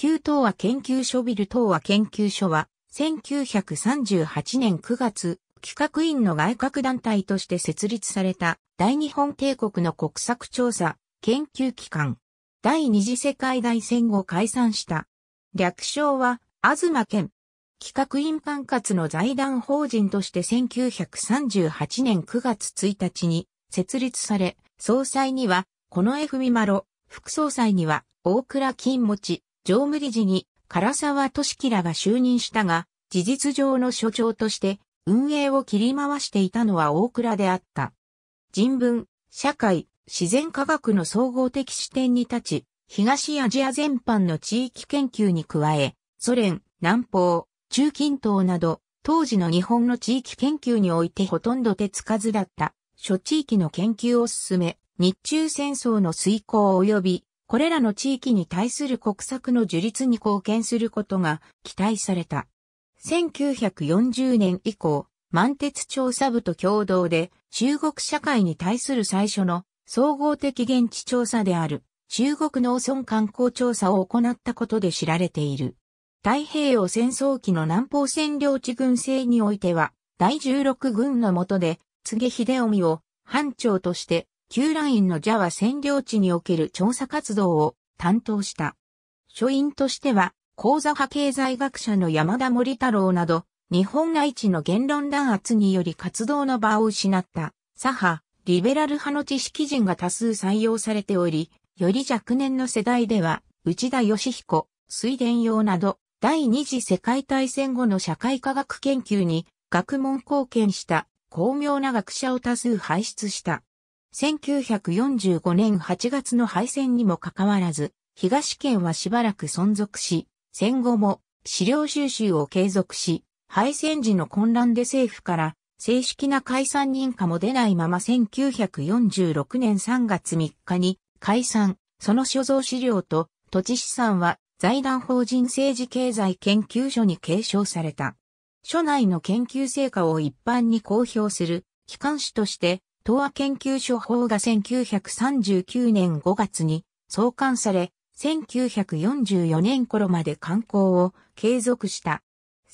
旧東和研究所ビル東和研究所は、1938年9月、企画院の外郭団体として設立された大日本帝国の国策調査研究機関。第二次世界大戦後解散した。略称は、東県。企画院管轄の財団法人として1938年9月1日に設立され、総裁には、この F ミマロ、副総裁には、大倉金持ち、常務理事に唐沢俊樹らが就任したが、事実上の所長として運営を切り回していたのは大倉であった。人文、社会、自然科学の総合的視点に立ち、東アジア全般の地域研究に加え、ソ連、南方、中近東など、当時の日本の地域研究においてほとんど手つかずだった、諸地域の研究を進め、日中戦争の遂行及びこれらの地域に対する国策の樹立に貢献することが期待された。1940年以降、満鉄調査部と共同で中国社会に対する最初の総合的現地調査である中国農村観光調査を行ったことで知られている。太平洋戦争期の南方占領地軍制においては、第16軍の下で、杉秀臣を班長として旧ラインのジャワ占領地における調査活動を担当した。書院としては、講座派経済学者の山田森太郎など、日本内地の言論弾圧により活動の場を失った、左派、リベラル派の知識人が多数採用されており、より若年の世代では、内田義彦、水田洋など、第二次世界大戦後の社会科学研究に学問貢献した巧妙な学者を多数輩出した。1945年8月の敗戦にもかかわらず、東県はしばらく存続し、戦後も資料収集を継続し、敗戦時の混乱で政府から正式な解散認可も出ないまま1946年3月3日に解散、その所蔵資料と土地資産は財団法人政治経済研究所に継承された。所内の研究成果を一般に公表する機関紙として東亜研究所法が1939年5月に創刊され、1944年頃まで刊行を継続した。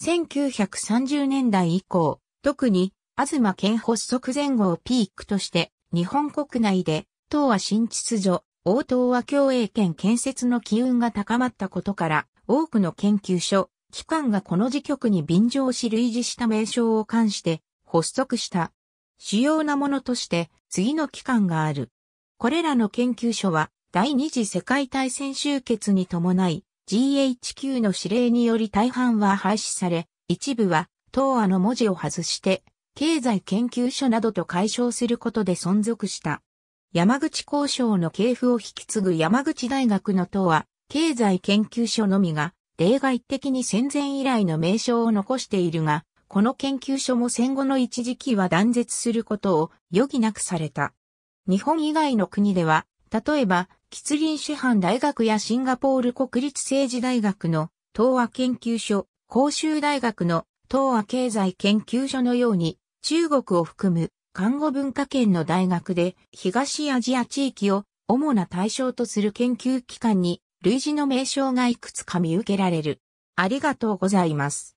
1930年代以降、特に、東県発足前後をピークとして、日本国内で、東亜新秩序、大東亜共栄圏建設の機運が高まったことから、多くの研究所、機関がこの時局に便乗し類似した名称を冠して、発足した。主要なものとして次の機関がある。これらの研究所は第二次世界大戦終結に伴い GHQ の指令により大半は廃止され、一部は東亜の文字を外して経済研究所などと解消することで存続した。山口交渉の系譜を引き継ぐ山口大学の党は、経済研究所のみが、例外的に戦前以来の名称を残しているが、この研究所も戦後の一時期は断絶することを余儀なくされた。日本以外の国では、例えば、吉林師範大学やシンガポール国立政治大学の東亜研究所、公衆大学の東亜経済研究所のように、中国を含む看護文化圏の大学で東アジア地域を主な対象とする研究機関に類似の名称がいくつか見受けられる。ありがとうございます。